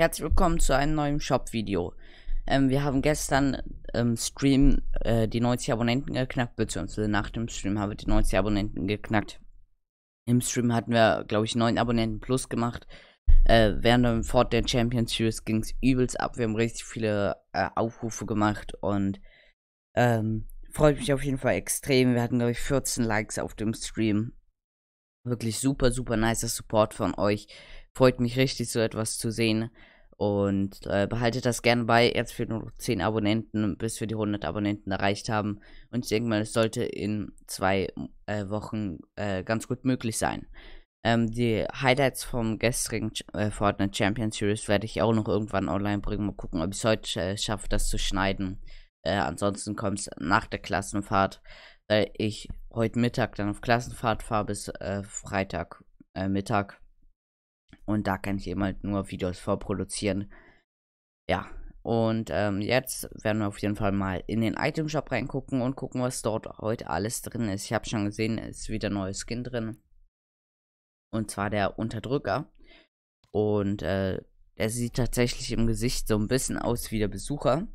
Herzlich willkommen zu einem neuen Shop-Video. Ähm, wir haben gestern im ähm, Stream äh, die 90 Abonnenten geknackt, beziehungsweise nach dem Stream haben wir die 90 Abonnenten geknackt. Im Stream hatten wir, glaube ich, 9 Abonnenten plus gemacht. Äh, während dem Fort der Champions Series ging es übelst ab. Wir haben richtig viele äh, Aufrufe gemacht und ähm, freut mich auf jeden Fall extrem. Wir hatten, glaube ich, 14 Likes auf dem Stream. Wirklich super, super nice Support von euch. Freut mich richtig, so etwas zu sehen. Und äh, behaltet das gerne bei. Jetzt für nur 10 Abonnenten, bis wir die 100 Abonnenten erreicht haben. Und ich denke mal, es sollte in zwei äh, Wochen äh, ganz gut möglich sein. Ähm, die Highlights vom gestrigen äh, Fortnite Champion Series werde ich auch noch irgendwann online bringen. Mal gucken, ob ich es heute äh, schaffe, das zu schneiden. Äh, ansonsten kommt es nach der Klassenfahrt weil ich heute Mittag dann auf Klassenfahrt fahre bis äh, Freitag äh, Mittag. Und da kann ich eben halt nur Videos vorproduzieren. Ja, und ähm, jetzt werden wir auf jeden Fall mal in den Item Shop reingucken und gucken, was dort heute alles drin ist. Ich habe schon gesehen, es ist wieder neues Skin drin. Und zwar der Unterdrücker. Und äh, der sieht tatsächlich im Gesicht so ein bisschen aus wie der Besucher.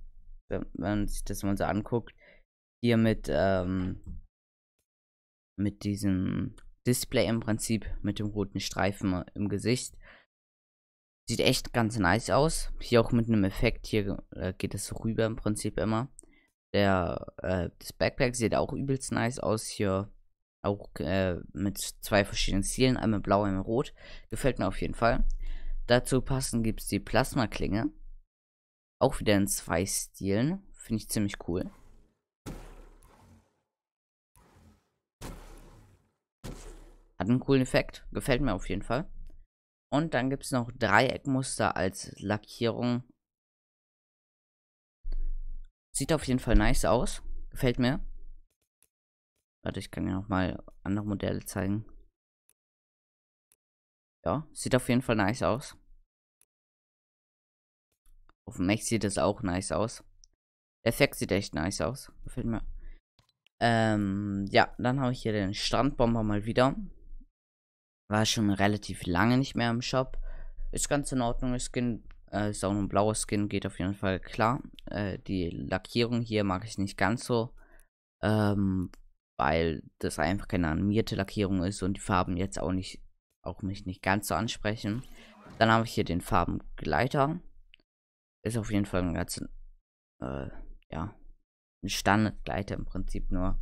Wenn man sich das mal so anguckt. Hier mit, ähm, mit diesem Display im Prinzip, mit dem roten Streifen im Gesicht. Sieht echt ganz nice aus. Hier auch mit einem Effekt. Hier äh, geht es rüber im Prinzip immer. Der, äh, das Backpack sieht auch übelst nice aus. Hier auch äh, mit zwei verschiedenen Stilen. Einmal blau, einmal rot. Gefällt mir auf jeden Fall. Dazu passend gibt es die Plasma-Klinge. Auch wieder in zwei Stilen. Finde ich ziemlich cool. Hat einen coolen Effekt. Gefällt mir auf jeden Fall. Und dann gibt es noch Dreieckmuster als Lackierung. Sieht auf jeden Fall nice aus. Gefällt mir. Warte, ich kann ja nochmal andere Modelle zeigen. Ja, sieht auf jeden Fall nice aus. Auf dem Mech sieht es auch nice aus. Der Effekt sieht echt nice aus. Gefällt mir. Ähm, ja, dann habe ich hier den Strandbomber mal wieder. War schon relativ lange nicht mehr im Shop. Ist ganz in Ordnung, Skin. Äh, ist auch ein blauer Skin, geht auf jeden Fall klar. Äh, die Lackierung hier mag ich nicht ganz so. Ähm, weil das einfach keine animierte Lackierung ist und die Farben jetzt auch nicht auch mich nicht ganz so ansprechen. Dann habe ich hier den Farbengleiter. Ist auf jeden Fall ein ganz äh, ja, ein Standardgleiter im Prinzip nur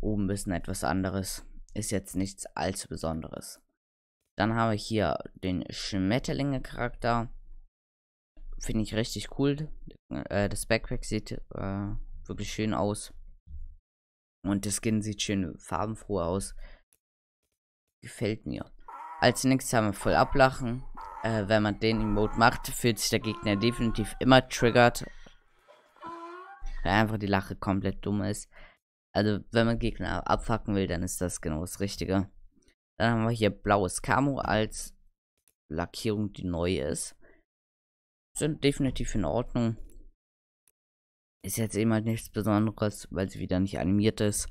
oben ein bisschen etwas anderes. Ist jetzt nichts allzu Besonderes. Dann habe ich hier den Schmetterlinge-Charakter. Finde ich richtig cool. Äh, das Backpack sieht äh, wirklich schön aus. Und das Skin sieht schön farbenfroh aus. Gefällt mir. Als nächstes haben wir voll ablachen. Äh, wenn man den Emote macht, fühlt sich der Gegner definitiv immer triggert. Weil einfach die Lache komplett dumm ist. Also, wenn man Gegner abfacken will, dann ist das genau das Richtige. Dann haben wir hier blaues Camo als Lackierung, die neu ist. Sind definitiv in Ordnung. Ist jetzt eben halt nichts Besonderes, weil sie wieder nicht animiert ist.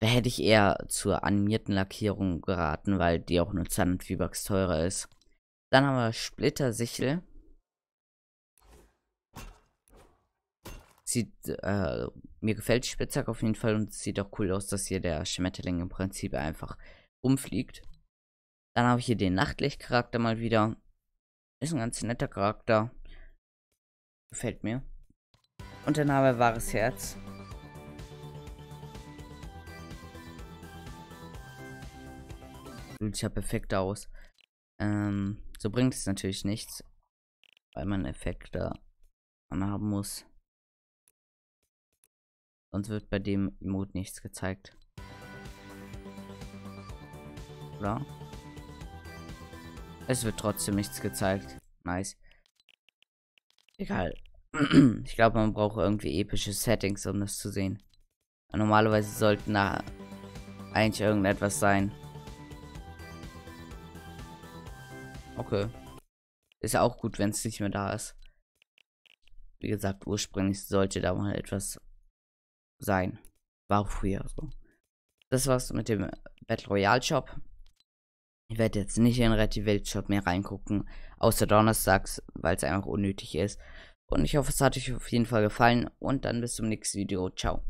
Da hätte ich eher zur animierten Lackierung geraten, weil die auch nur 200 V-Bucks teurer ist. Dann haben wir Splittersichel. Sieht, äh, mir gefällt die Spitzhacke auf jeden Fall und es sieht auch cool aus, dass hier der Schmetterling im Prinzip einfach umfliegt. Dann habe ich hier den Nachtlichtcharakter mal wieder. Ist ein ganz netter Charakter. Gefällt mir. Und dann der Name Wahres Herz. Sieht ja perfekt aus. Ähm, so bringt es natürlich nichts, weil man Effekte anhaben muss. Sonst wird bei dem Emote nichts gezeigt. Oder? Es wird trotzdem nichts gezeigt. Nice. Egal. Ich glaube, man braucht irgendwie epische Settings, um das zu sehen. Normalerweise sollten da eigentlich irgendetwas sein. Okay. Ist ja auch gut, wenn es nicht mehr da ist. Wie gesagt, ursprünglich sollte da mal etwas sein. War auch früher so. Das war's mit dem Battle Royale Shop. Ich werde jetzt nicht in Red Welt Shop mehr reingucken, außer donnerstags, weil es einfach unnötig ist. Und ich hoffe, es hat euch auf jeden Fall gefallen und dann bis zum nächsten Video. Ciao.